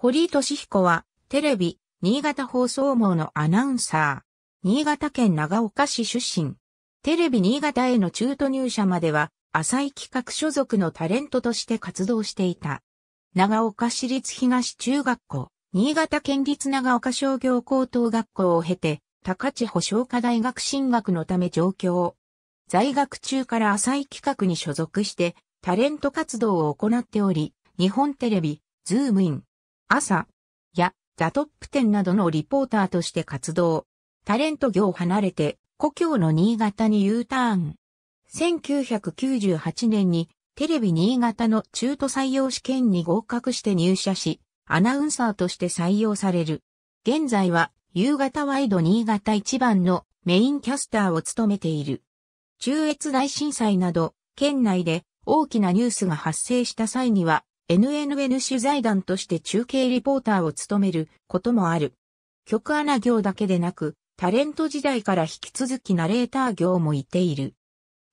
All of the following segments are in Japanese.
堀井俊彦は、テレビ、新潟放送網のアナウンサー。新潟県長岡市出身。テレビ新潟への中途入社までは、浅井企画所属のタレントとして活動していた。長岡市立東中学校、新潟県立長岡商業高等学校を経て、高千穂商科大学進学のため上京。在学中から浅井企画に所属して、タレント活動を行っており、日本テレビ、ズームイン、朝、や、ザトップ10などのリポーターとして活動。タレント業を離れて、故郷の新潟に U ターン。1998年に、テレビ新潟の中途採用試験に合格して入社し、アナウンサーとして採用される。現在は、夕方ワイド新潟一番のメインキャスターを務めている。中越大震災など、県内で大きなニュースが発生した際には、NNN 取材団として中継リポーターを務めることもある。局アナ業だけでなく、タレント時代から引き続きナレーター業もいている。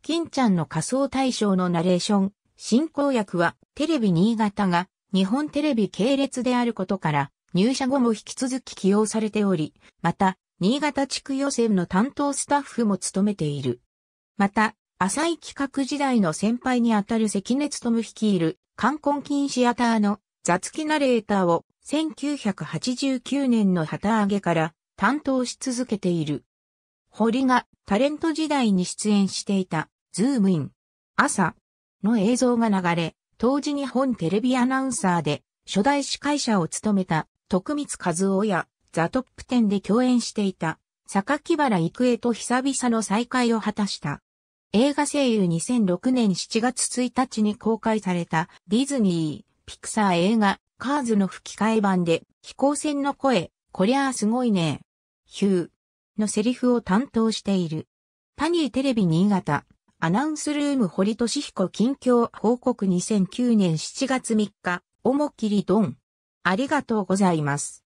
金ちゃんの仮想大賞のナレーション、進行役はテレビ新潟が日本テレビ系列であることから入社後も引き続き起用されており、また新潟地区予選の担当スタッフも務めている。また、浅い企画時代の先輩にあたる関根勤率いる冠婚金シアターの雑付ナレーターを1989年の旗揚げから担当し続けている。堀がタレント時代に出演していたズームイン朝の映像が流れ、当時日本テレビアナウンサーで初代司会者を務めた徳光和夫やザトップ10で共演していた坂木原郁恵と久々の再会を果たした。映画声優2006年7月1日に公開されたディズニー、ピクサー映画、カーズの吹き替え版で飛行船の声、こりゃあすごいね。ヒューのセリフを担当している。パニーテレビ新潟、アナウンスルーム堀俊彦近況報告2009年7月3日、おもきりドン。ありがとうございます。